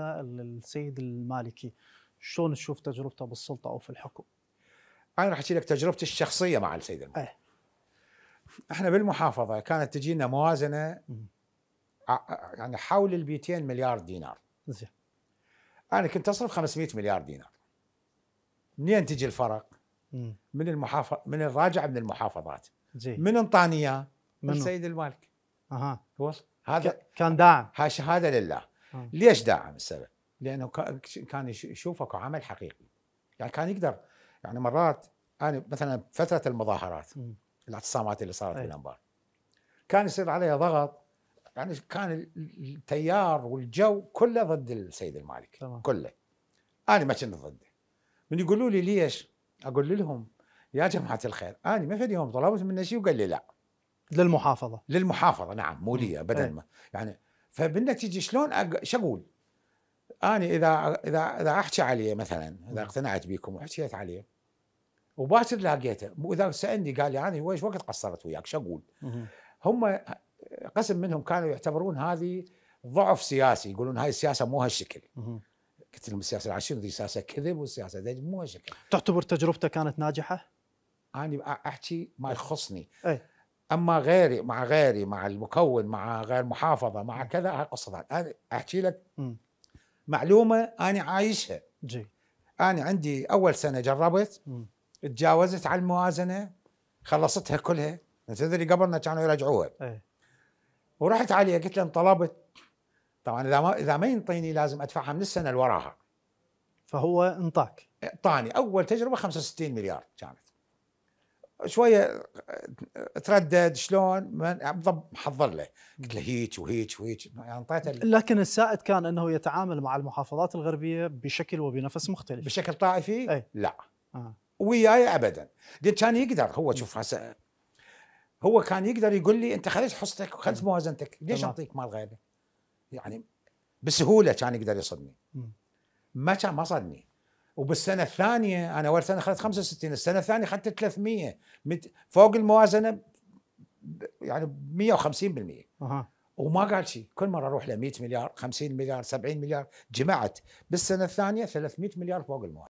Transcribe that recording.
السيد المالكي شلون تشوف تجربته بالسلطه او في الحكم؟ انا راح احكي لك تجربتي الشخصيه مع السيد المالكي. أه. احنا بالمحافظه كانت تجينا موازنه يعني حول ال 200 مليار دينار. زين. انا كنت اصرف 500 مليار دينار. منين تجي الفرق؟ مم. من المحافظ من الراجع من المحافظات. زين. من اياه؟ من السيد المالكي. اها. هذا كان داعم. هاي شهاده لله. نعم. ليش داعم السبب؟ لانه كان يشوفك عمل حقيقي يعني كان يقدر يعني مرات انا مثلا فتره المظاهرات الاعتصامات اللي صارت طيب. بالانبار كان يصير عليها ضغط يعني كان التيار والجو كله ضد السيد المالكي طبعا. كله انا ما كنت ضده من يقولوا لي ليش؟ اقول لهم يا جماعه الخير انا ما في يوم طلبت منه شيء وقال لي لا للمحافظه للمحافظه نعم مو لي ابدا طيب. يعني فبالنتيجه شلون أق... شو اقول؟ انا اذا اذا اذا احكي عليه مثلا اذا نعم. اقتنعت بكم وحكيت عليه وباكر لاقيته واذا سالني قال لي انا ويش وقت قصرت وياك شو اقول؟ هم قسم منهم كانوا يعتبرون هذه ضعف سياسي يقولون هاي السياسه مو هالشكل قلت لهم السياسه العشرين دي سياسه كذب والسياسه دي مو هالشكل تعتبر تجربته كانت ناجحه؟ انا احكي ما يخصني أي. اما غيري مع غيري مع المكون مع غير محافظه مع كذا هاي قصه انا احكي لك معلومه انا عايشها جي انا عندي اول سنه جربت تجاوزت على الموازنه خلصتها كلها تدري قبلنا كانوا يرجعوها ايه. ورحت عليه قلت له انطلبت طبعا اذا ما اذا ما ينطيني لازم ادفعها من السنه اللي وراها فهو انطاك اعطاني إيه، اول تجربه 65 مليار كانت شويه آه، تردد شلون يعني محضر له قلت له هيك وهيك وهيك اعطيته يعني لكن السائد كان انه يتعامل مع المحافظات الغربيه بشكل وبنفس مختلف بشكل طائفي؟ أي. لا آه. وياي ابدا كان يقدر هو شوف هسه هو كان يقدر يقول لي انت خذت حصتك وخذ موازنتك ليش اعطيك مال غيري؟ يعني بسهوله كان يقدر يصدني ما كان ما صدني وبالسنه الثانيه انا اول سنه اخذت 65 السنه الثانيه اخذت 300 مت فوق الموازنه يعني 150% أه. وما قال شيء كل مره اروح ل 100 مليار 50 مليار 70 مليار جمعت بالسنه الثانيه 300 مليار فوق الموازنه